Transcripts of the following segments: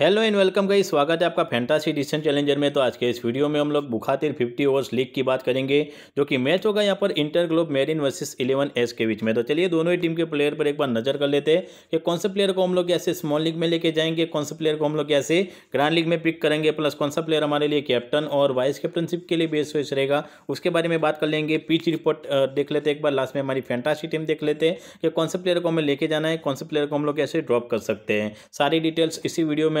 hello and welcome गई स्वागत है आपका फैंटासी डिसन चैलेंजर में तो आज के इस वीडियो में हम लोग बुखातिर 50 ओवर्स लीग की बात करेंगे जो कि मैच होगा यहाँ पर इंटर ग्लोब मेरिन वर्सेस 11 एस के बीच में तो चलिए दोनों ही टीम के प्लेयर पर एक बार नजर कर लेते हैं कि कौन से प्लेयर को हम लोग कैसे स्मॉल लीग में लेके जाएंगे कौन से प्लेयर को हम लोग कैसे ग्रांड लीग में पिक करेंगे प्लस कौन सा प्लेयर हमारे लिए कैप्टन और वाइस कैप्टनशिप के लिए बेस्ट वेस्ट रहेगा उसके बारे में बात कर लेंगे पिच रिपोर्ट देख लेते एक बार लास्ट में हमारी फैंटासी टीम देख लेते हैं कि कौन से प्लेयर को हमें लेके जाना है कौन से प्लेयर को हम लोग कैसे ड्रॉप कर सकते हैं सारी डिटेल्स इसी वीडियो में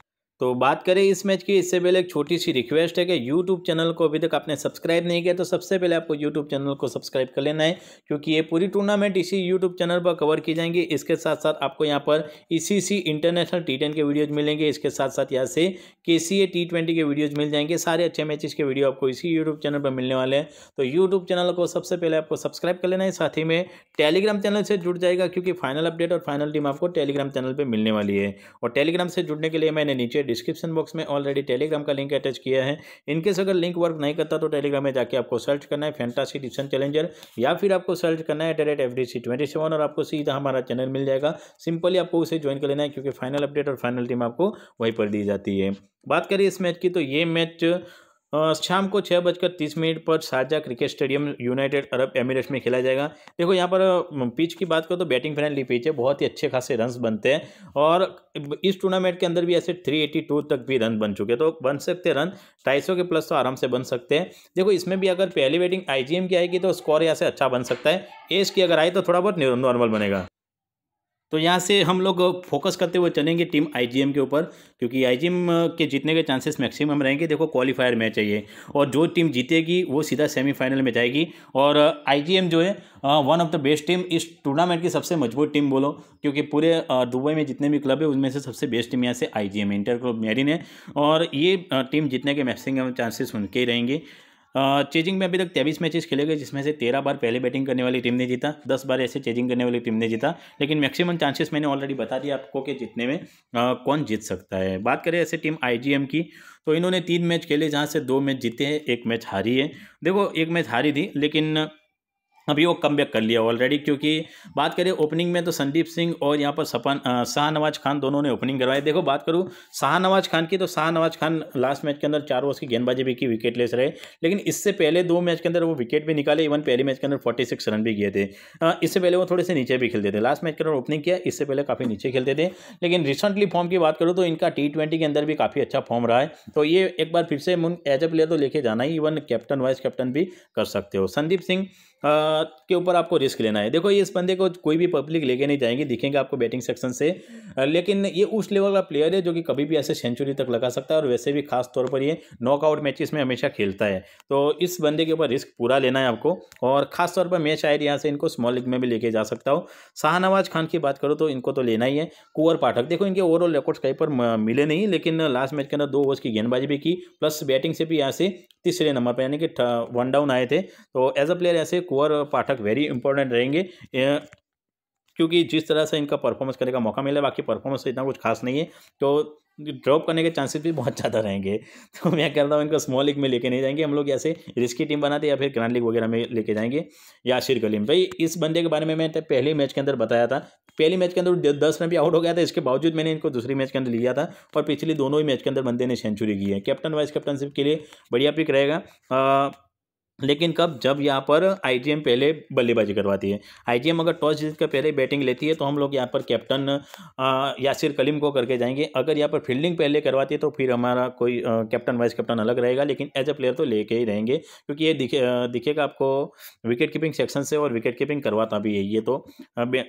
तो बात करें इस मैच की इससे पहले एक छोटी सी रिक्वेस्ट है कि यूट्यूब चैनल को अभी तक आपने सब्सक्राइब नहीं किया तो सबसे पहले आपको यूट्यूब चैनल को सब्सक्राइब कर लेना है क्योंकि ये पूरी टूर्नामेंट इसी यूट्यूब चैनल पर कवर की जाएंगी इसके साथ साथ आपको यहाँ पर इसी सी इंटरनेशनल टी के वीडियोज़ मिलेंगे इसके साथ साथ यहाँ से के सी के वीडियोज़ मिल जाएंगे सारे अच्छे मैचेज़ के वीडियो आपको इसी यूट्यूब चैनल पर मिलने वाले हैं तो यूट्यूब चैनल को सबसे पहले आपको सब्सक्राइब कर लेना है साथ ही में टेलीग्राम चैनल से जुड़ जाएगा क्योंकि फाइनल अपडेट और फाइनल टीम आपको टेलीग्राम चैनल पर मिलने वाली है और टेलीग्राम से जुड़ने के लिए मैंने नीचे डिस्क्रिप्शन बॉक्स में ऑलरेडी टेलीग्राम का लिंक अटैच किया है इनकेस अगर लिंक वर्क नहीं करता तो टेलीग्राम में जाके आपको सर्च करना है फैंटासी डिप्शन चैलेंजर या फिर आपको सर्च करना है at the F D C और आपको सीधा हमारा चैनल मिल जाएगा सिंपली आपको उसे ज्वाइन कर लेना है क्योंकि फाइनल अपडेट और फाइनल टीम आपको वहीं पर दी जाती है बात करें इस मैच की तो ये मैच शाम को छः बजकर तीस मिनट पर Sharjah cricket stadium United Arab Emirates में खेला जाएगा देखो यहाँ पर पिच की बात करो तो बैटिंग फ्रेंडली पिच है बहुत ही अच्छे खासे रन बनते हैं और इस टूर्नामेंट के अंदर भी ऐसे 382 तक भी रन बन चुके हैं तो बन सकते रन ढाई के प्लस तो आराम से बन सकते हैं देखो इसमें भी अगर पहली बैटिंग आई की आएगी तो स्कोर यहाँ से अच्छा बन सकता है एस की अगर आई तो थोड़ा बहुत नॉर्मल बनेगा तो यहाँ से हम लोग फोकस करते हुए चलेंगे टीम आईजीएम के ऊपर क्योंकि आईजीएम के जीतने के चांसेस मैक्सिमम रहेंगे देखो क्वालिफायर मैच है ये और जो टीम जीतेगी वो सीधा सेमीफाइनल में जाएगी और आईजीएम जो है one of the best team इस टूर्नामेंट की सबसे मजबूत टीम बोलो क्योंकि पूरे दुबई में जितने भी क्लब है उनमें से सबसे बेस्ट टीम यहाँ से I G inter club marine है और ये टीम जीतने के मैक्सिमम चांसेस उनके ही रहेंगे चेजिंग में अभी तक तेईस मैचेस खेले गए जिसमें से तेरह बार पहले बैटिंग करने वाली टीम ने जीता दस बार ऐसे चेजिंग करने वाली टीम ने जीता लेकिन मैक्सिमम चांसेस मैंने ऑलरेडी बता दिया आपको कि जीतने में आ, कौन जीत सकता है बात करें ऐसे टीम आईजीएम की तो इन्होंने तीन मैच खेले जहाँ से दो मैच जीते हैं एक मैच हारी है देखो एक मैच हारी थी लेकिन अभी वो कम बैक कर लिया ऑलरेडी क्योंकि बात करें ओपनिंग में तो संदीप सिंह और यहाँ पर सपन शाहनवाज खान दोनों ने ओपनिंग करवाई देखो बात करूँ शाहनवाज खान की तो शाहनवाज खान लास्ट मैच के अंदर चार ओवर की गेंदबाजी भी की विकेट लेस रहे लेकिन इससे पहले दो मैच के अंदर वो विकेट भी निकाले इवन पहले मैच के अंदर फोर्टी सिक्स रन भी किए थे इससे पहले वो थोड़े से नीचे भी खेलते थे लास्ट मैच के अंदर ओपनिंग किया इससे पहले काफ़ी नीचे खेलते थे लेकिन रिसेंटली फॉर्म की बात करूँ तो इनका टी ट्वेंटी के अंदर भी काफ़ी अच्छा फॉर्म रहा है तो ये एक बार फिर से एज ए प्लेयर तो लेके जाना ही इवन कैप्टन वाइस कैप्टन भी कर सकते हो संदीप सिंह के ऊपर आपको रिस्क लेना है देखो ये इस बंदे को कोई भी पब्लिक लेके नहीं जाएंगे दिखेंगे आपको बैटिंग सेक्शन से लेकिन ये उस लेवल का प्लेयर है जो कि कभी भी ऐसे सेंचुरी तक लगा सकता है और वैसे भी खास तौर पर ये नॉकआउट मैचेस में हमेशा खेलता है तो इस बंदे के ऊपर रिस्क पूरा लेना है आपको और खास तौर पर मैं शायद यहाँ से इनको स्मॉल लीग में भी लेके जा सकता हूँ शाहनवाज खान की बात करो तो इनको तो लेना ही है कुंवर पाठक देखो इनके ओवरऑल रिकॉर्ड्स कहीं पर मिले नहीं लेकिन लास्ट मैच के अंदर दो ओवर्स की गेंदबाजी भी की प्लस बैटिंग से भी यहाँ से तीसरे नंबर पर यानी कि वन डाउन आए थे तो एज अ प्लेयर ऐसे कुंवर पाठक वेरी इंपॉर्टेंट रहेंगे क्योंकि जिस तरह से इनका परफॉर्मेंस करने का मौका मिला बाकी परफॉर्मेंस इतना कुछ खास नहीं है तो ड्रॉप करने के चांसेस भी बहुत ज़्यादा रहेंगे तो मैं रहा हूँ इनको स्मॉल लीग में लेके नहीं जाएंगे हम लोग ऐसे रिस्की टीम बनाते या फिर ग्रैंड लीग वगैरह में लेके जाएंगे याशिर कलीम भाई इस बंदे के बारे में मैंने तो पहले मैच के अंदर बताया था पहले मैच के अंदर दस रन भी आउट हो गया था इसके बावजूद मैंने इनको दूसरी मैच के अंदर लिया था और पिछले दोनों ही मैच के अंदर बंदे ने सेंचुरी की है कैप्टन वाइस कैप्टनशिप के लिए बढ़िया पिक रहेगा लेकिन कब जब यहाँ पर आईजीएम पहले बल्लेबाजी करवाती है आईजीएम अगर टॉस जीत कर पहले बैटिंग लेती है तो हम लोग यहाँ पर कैप्टन यासिर कलीम को करके जाएंगे अगर यहाँ पर फील्डिंग पहले करवाती है तो फिर हमारा कोई कैप्टन वाइस कैप्टन अलग रहेगा लेकिन एज ए प्लेयर तो लेके ही रहेंगे क्योंकि ये दिखे दिखेगा आपको विकेट कीपिंग सेक्शन से और विकेट कीपिंग करवाता भी है ये तो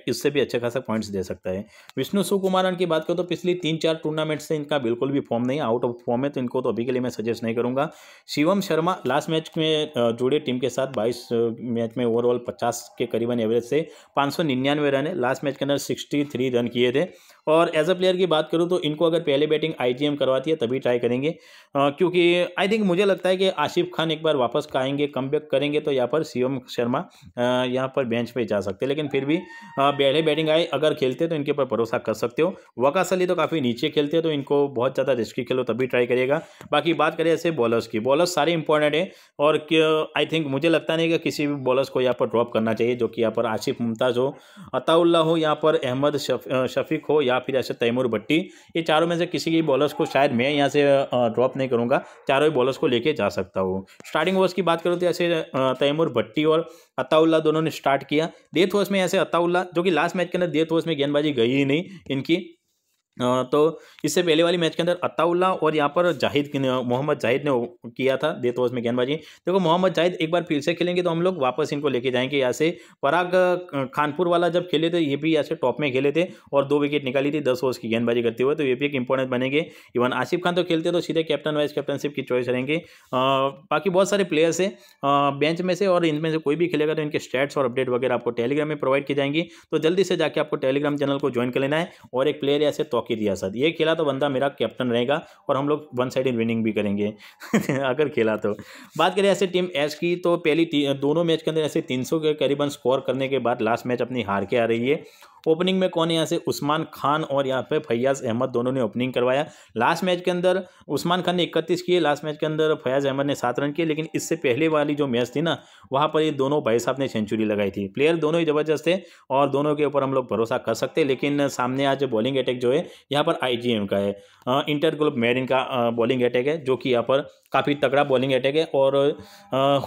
इससे भी अच्छा खासा पॉइंट्स दे सकता है विष्णु सुकुमारन की बात करो तो पिछली तीन चार टूर्नामेंट से इनका बिल्कुल भी फॉर्म नहीं आउट ऑफ फॉर्म है तो इनको तो अभी के लिए मैं सजेस्ट नहीं करूँगा शिवम शर्मा लास्ट मैच में जुड़े टीम के साथ 22 मैच में ओवरऑल 50 के करीबन एवरेज से 599 रन है लास्ट मैच के अंदर 63 रन किए थे और एज अ प्लेयर की बात करूँ तो इनको अगर पहले बैटिंग आईजीएम करवाती है तभी ट्राई करेंगे क्योंकि आई थिंक मुझे लगता है कि आशिफ खान एक बार वापस आएंगे कम करेंगे तो यहाँ पर सी शर्मा यहाँ पर बेंच पर जा सकते लेकिन फिर भी पहले बैटिंग आए अगर खेलते तो इनके ऊपर भरोसा कर सकते हो वकास अली तो काफ़ी नीचे खेलते हैं तो इनको बहुत ज़्यादा रिस्की खेलो तभी ट्राई करिएगा बाकी बात करें ऐसे बॉलर्स की बॉलर्स सारे इंपॉर्टेंट हैं और आई थिंक मुझे लगता नहीं कि किसी भी बॉलर्स को यहाँ पर ड्रॉप करना चाहिए जो कि यहाँ पर आसिफ मुमताज़ हो अताउल्ला हो यहाँ पर अहमद शफीक हो या फिर ऐसे तैमूर भट्टी ये चारों में से किसी भी बॉलर्स को शायद मैं यहाँ से ड्रॉप नहीं करूँगा चारों ही बॉलर्स को लेके जा सकता हूँ स्टार्टिंग ओवर्स की बात करूँ तो ऐसे तैमूर भट्टी और अताउल्ला दोनों ने स्टार्ट किया डेथ ओवर्स में ऐसे अताउल्ला जो कि लास्ट मैच के अंदर डेथ ओवर्स में गेंदबाजी गई ही नहीं इनकी तो इससे पहले वाली मैच के अंदर अताउल्ला और यहाँ पर जाहिद मोहम्मद जाहिद ने किया था दे तो में गेंदबाजी देखो मोहम्मद जाहिद एक बार फिर से खेलेंगे तो हम लोग वापस इनको लेके जाएंगे यहाँ से पराग खानपुर वाला जब खेले थे ये भी यहाँ से टॉप में खेले थे और दो विकेट निकाली थी दस ओवर्स की गेंदबाजी करते हुए तो ये भी एक इंपॉर्टेंट बनेंगे इवन आसिफ खान तो खेलते तो सीधे कैप्टन वाइस कैप्टनशिप की चॉइस रहेंगे बाकी बहुत सारे प्लेयर्स हैं बेंच में से और इनमें से कोई भी खेलेगा तो इनके स्टैट्स और अपडेट वगैरह आपको टेलीग्राम में प्रोवाइड की जाएंगी तो जल्दी से जाकर आपको टेलीग्राम चैनल को ज्वाइन कर लेना है और एक प्लेयर ऐसे की रियासत ये खेला तो बंदा मेरा कैप्टन रहेगा और हम लोग वन साइड इन विनिंग भी करेंगे अगर खेला तो बात करें ऐसे टीम एच की तो पहली दोनों मैच के अंदर ऐसे तीन के करीबन स्कोर करने के बाद लास्ट मैच अपनी हार के आ रही है ओपनिंग में कौन है यहाँ से उस्मान खान और यहाँ पे फैयाज अहमद दोनों ने ओपनिंग करवाया लास्ट मैच के अंदर उस्मान खान ने इकतीस किए लास्ट मैच के अंदर फैयाज अहमद ने सात रन किए लेकिन इससे पहले वाली जो मैच थी ना वहाँ पर ये दोनों भाई साहब ने सेंचुरी लगाई थी प्लेयर दोनों ही ज़बरदस्त थे और दोनों के ऊपर हम लोग भरोसा कर सकते लेकिन सामने आज बॉलिंग अटैक जो है यहाँ पर आई का है इंटर ग्लोब मैरिन का बॉलिंग अटैक है जो कि यहाँ पर काफ़ी तगड़ा बॉलिंग अटैक है और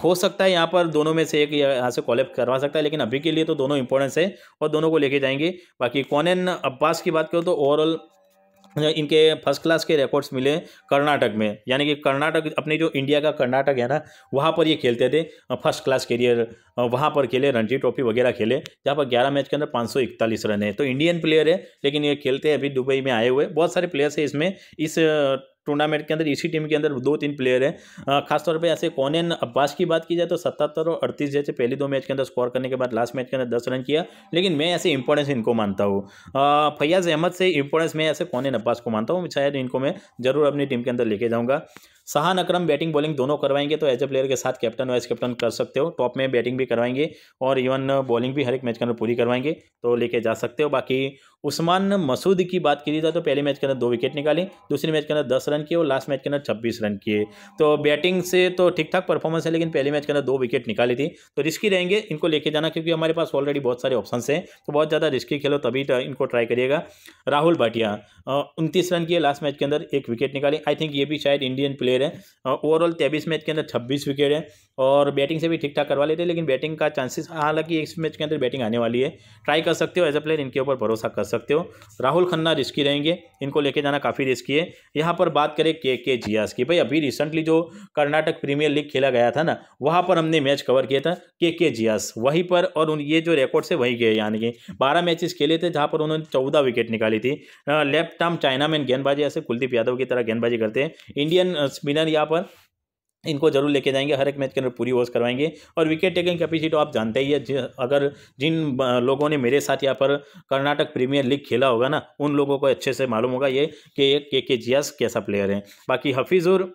हो सकता है यहाँ पर दोनों में से एक यहाँ से कॉलेप करवा सकता है लेकिन अभी के लिए तो दोनों इंपॉर्टेंस है और दोनों को लेके जाएंगे जाएगी बाकी कॉनन अब्बास की बात करो तो ओवरऑल इनके फर्स्ट क्लास के रिकॉर्ड्स मिले कर्नाटक में यानी कि कर्नाटक अपने जो इंडिया का कर्नाटक है ना वहाँ पर ये खेलते थे फर्स्ट क्लास करियर वहाँ पर खेले रणजी ट्रॉफी वगैरह खेले जहाँ पर 11 मैच के अंदर 541 रन है तो इंडियन प्लेयर है लेकिन ये खेलते हैं अभी दुबई में आए हुए बहुत सारे प्लेयर्स हैं इसमें इस टूर्नामेंट के अंदर इसी टीम के अंदर दो तीन प्लेयर हैं खासतौर पे ऐसे कोनेन अब्बास की बात की जाए तो सत्तर और अड़तीस जैसे पहले दो मैच के अंदर स्कोर करने के बाद लास्ट मैच के अंदर दस रन किया लेकिन मैं ऐसे इंपॉर्टेंस इनको मानता हूँ फैयाज अहमद से इंपॉर्टेंस मैं ऐसे कोनेन अब्बास को मानता हूँ शायद इनको मैं जरूर अपनी टीम के अंदर लेके जाऊँगा सहान अक्रम बैटिंग बॉलिंग दोनों करवाएंगे तो एज ए प्लेयर के साथ कैप्टन वाइस कैप्टन कर सकते हो टॉप में बैटिंग भी करवाएंगे और इवन बॉलिंग भी हर एक मैच के अंदर पूरी करवाएंगे तो लेके जा सकते हो बाकी उस्मान मसूद की बात की जाए तो पहले मैच के अंदर दो विकेट निकाले दूसरे मैच के अंदर दस रन किए और लास्ट मैच के अंदर छब्बीस रन किए तो बैटिंग से तो ठीक ठाक परफॉर्मेंस है लेकिन पहले मैच के अंदर दो विकेट निकाली थी तो रिस्की रहेंगे इनको लेके जाना क्योंकि हमारे पास ऑलरेडी बहुत सारे ऑप्शन हैं तो बहुत ज़्यादा रिस्की खेलो तभी तो इनको ट्राई करिएगा राहुल भाटिया उनतीस रन किए लास्ट मैच के अंदर एक विकेट निकाली आई थिंक ये भी शायद इंडियन प्लेयर है ओवरऑल तेईस मैच के अंदर छब्बीस विकेट है और बैटिंग से भी ठीक ठाक करवा लेते हैं लेकिन बैटिंग का चांसेस हालांकि इस मैच के अंदर बैटिंग आने वाली है ट्राई कर सकते हो एज अ प्लेयर इनके ऊपर भरोसा कर सकते हो राहुल खन्ना रिस्की रहेंगे इनको लेके जाना काफ़ी रिस्की है यहाँ पर बात करें के के जियास की भाई अभी रिसेंटली जो कर्नाटक प्रीमियर लीग खेला गया था ना वहाँ पर हमने मैच कवर किया था के के जियास वहीं पर और उन ये जो रिकॉर्ड से वहीं गए यानी कि बारह मैचेस खेले थे जहाँ पर उन्होंने चौदह विकेट निकाली थी लेफ्ट आर्म चाइना मैन गेंदबाजी ऐसे कुलदीप यादव की तरह गेंदबाजी करते हैं इंडियन स्पिनर यहाँ पर इनको जरूर लेके जाएंगे हर एक मैच के अंदर पूरी ओवर्स करवाएंगे और विकेट टेकिंग कैपेसिटी तो आप जानते ही है जि, अगर जिन लोगों ने मेरे साथ यहाँ पर कर्नाटक प्रीमियर लीग खेला होगा ना उन लोगों को अच्छे से मालूम होगा ये कि के के जी एस कैसा प्लेयर है बाकी Hafizur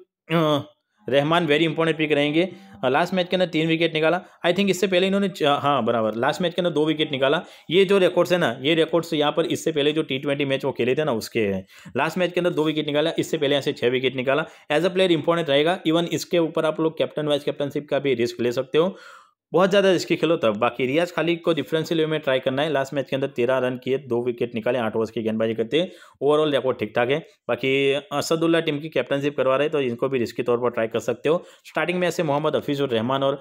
Rahman very important pick रहेंगे लास्ट मैच के अंदर तीन विकेट निकाला आई थिंक इससे पहले इन्होंने हाँ बराबर लास्ट मैच के अंदर दो विकेट निकाला ये जो रिकॉर्ड्स है ना ये रिकॉर्ड्स यहाँ पर इससे पहले जो टी ट्वेंटी मैच वो खेले थे ना उसके हैं लास्ट मैच के अंदर दो विकेट निकाला इससे पहले यहाँ से छः विकेट निकाला एज अ प्लेयर इंपॉर्टेंट रहेगा इवन इसके ऊपर आप लोग कैप्टन वाइस कैप्टनशिप का भी रिस्क ले सकते हो बहुत ज़्यादा रिस्की खेलो तब बाकी रियाज खाली को डिफरेंशियल में ट्राई करना है लास्ट मैच के अंदर तेरह रन किए दो विकेट निकाले आठ ओवर की गेंदबाजी करते हैं ओवरऑल रिकॉर्ड ठीक ठाक है बाकी असदुल्ला टीम की कैप्टनशिप करवा रहे तो इनको भी रिस्की तौर पर ट्राई कर सकते हो स्टार्टिंग में ऐसे मोहम्मद हफीज़ुर रहमान और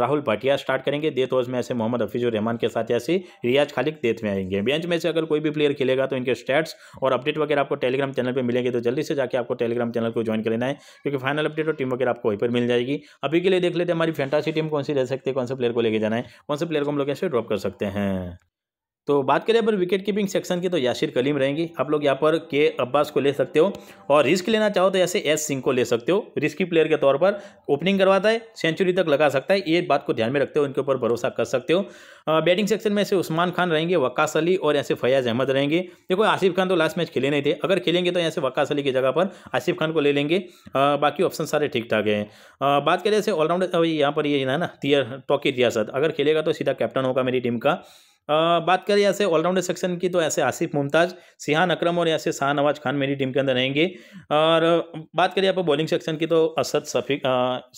राहुल भाटिया स्टार्ट करेंगे डेथ ओवर में ऐसे मोहम्मद हफीज़ुर रहमान के साथ ऐसे रियाज खालिक डेथ में आएंगे बेंच में से अगर कोई भी प्लेयर खेलेगा तो इनके स्टैट्स और अपडेट वगैरह आपको टेलीग्राम चैनल पर मिलेंगे तो जल्दी से जाकर आपको टेलीग्राम चैनल को ज्वाइन कर लेना है क्योंकि फाइनल अपडेट और टीम वगैरह आपको वहीं पर मिल जाएगी अभी के लिए देख लेते हमारी फैंटासी टीम कौन सी रह सकती है कौन से प्लेयर को लेके जाना है कौन से प्लेयर को हम लोग कैसे ड्रॉप कर सकते हैं तो बात करें अगर विकेट कीपिंग सेक्शन की तो यासिर कलीम रहेंगी आप लोग यहाँ पर के अब्बास को ले सकते हो और रिस्क लेना चाहो तो ऐसे एस सिंह को ले सकते हो रिस्की प्लेयर के तौर पर ओपनिंग करवाता है सेंचुरी तक लगा सकता है ये बात को ध्यान में रखते हो उनके ऊपर भरोसा कर सकते हो बैटिंग सेक्शन में ऐसे उस्मान खान रहेंगे वक्स अली और ऐसे फयाज़ अहमद रहेंगे देखो आसिफ खान तो लास्ट मैच खेले नहीं थे अगर खेलेंगे तो यहाँ से वक्स अली की जगह पर आसिफ खान को ले लेंगे बाकी ऑप्शन सारे ठीक ठाक हैं बात करें ऐसे ऑलराउंडर यहाँ पर ये ना टॉकी रियासत अगर खेलेगा तो सीधा कैप्टन होगा मेरी टीम का आ, बात करें ऐसे ऑलराउंडर सेक्शन की तो ऐसे आसिफ मुमताज़ सिहान अकरम और ऐसे शाह नवाज खान मेरी टीम के अंदर रहेंगे और बात करें यहाँ पर बॉलिंग सेक्शन की तो असद सफीक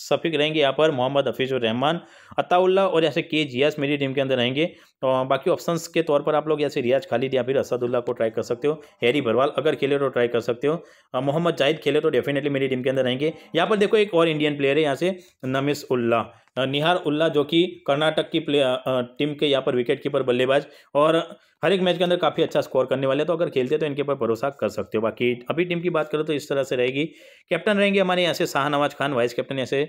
सफीक रहेंगे यहाँ पर मोहम्मद हफीज़ुर रहमान अताउल्ला और ऐसे के जियास मेरी टीम के अंदर रहेंगे तो बाकी ऑप्शन के तौर पर आप लोग ऐसे रियाज खालिद या फिर असदुल्ला को ट्राई कर सकते हो हैरी भरवाल अगर खेले तो ट्राई कर सकते हो मोहम्मद जाहिद खेले तो डेफिनेटली मेरी टीम के अंदर रहेंगे यहाँ पर देखो एक और इंडियन प्लेयर है यहाँ से नमिस उल्ला निहार उल्ला जो कि कर्नाटक की प्ले टीम के यहाँ पर विकेट कीपर बल्लेबाज और हर एक मैच के अंदर काफ़ी अच्छा स्कोर करने वाले तो अगर खेलते तो इनके ऊपर भरोसा कर सकते हो बाकी अभी टीम की बात करें तो इस तरह से रहेगी कैप्टन रहेंगे हमारे यहाँ से नवाज खान वाइस कैप्टन यहाँ से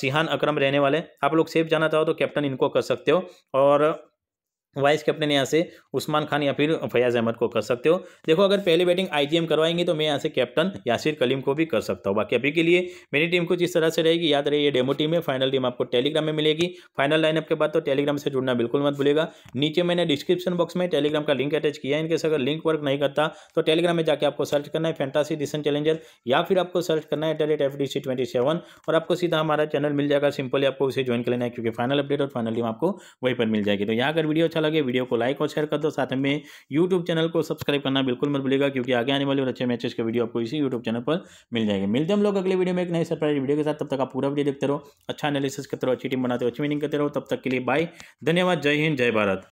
सिहान अक्रम रहने वाले आप लोग सेफ जाना चाहो तो कैप्टन इनको कर सकते हो और वाइस कैप्टन यहाँ से उस्मान खान या फिर फयाज़ अहमद को कर सकते हो देखो अगर पहले बैटिंग आईजीएम करवाएंगे तो मैं यहाँ से कैप्टन यासिर कलीम को भी कर सकता हूँ बाकी अभी के लिए मेरी टीम कुछ इस तरह से रहेगी याद रहे ये डेमो टीम है फाइनल टीम आपको टेलीग्राम में मिलेगी फाइनल लाइनअप के बाद तो टेलीग्राम से जुड़ना बिल्कुल मत भूलेगा नीचे मैंने डिस्क्रिप्शन बॉक्स में टेलीग्राम का लिंक अटैच किया इनके इनकेस अगर लिंक वर्क नहीं करता तो टेलीग्राम में जाकर आपको सर्च करना है फैंटासी डिसन चैलेंजर या फिर आपको सर्च करना है टेलेट एफ और आपको सीधा हमारा चैनल मिल जाएगा सिंपली आपको उसे ज्वाइन कर लेना है क्योंकि फाइनल अपडेट और फाइनल टीम आपको वहीं पर मिल जाएगी तो यहाँ अगर वीडियो अच्छा लगे वीडियो को लाइक और शेयर कर दो साथ में यूट्यूब चैनल को सब्सक्राइब करना बिल्कुल मत भूलिएगा क्योंकि आगे आने वाले और अच्छे मैचेस के वीडियो आपको इसी यूट्यूब चैनल पर मिल जाएंगे मिलते हम लोग अगले वीडियो में एक नई सरप्राइज वीडियो के साथ तब तक आप पूरा वीडियो देखते रहो अच्छा एनालिसिस करते रहो अच्छी टीम बनाते हो अच्छी मीनिंग करते रहो तब तक के लिए बाय धन्यवाद जय हिंद जय भारत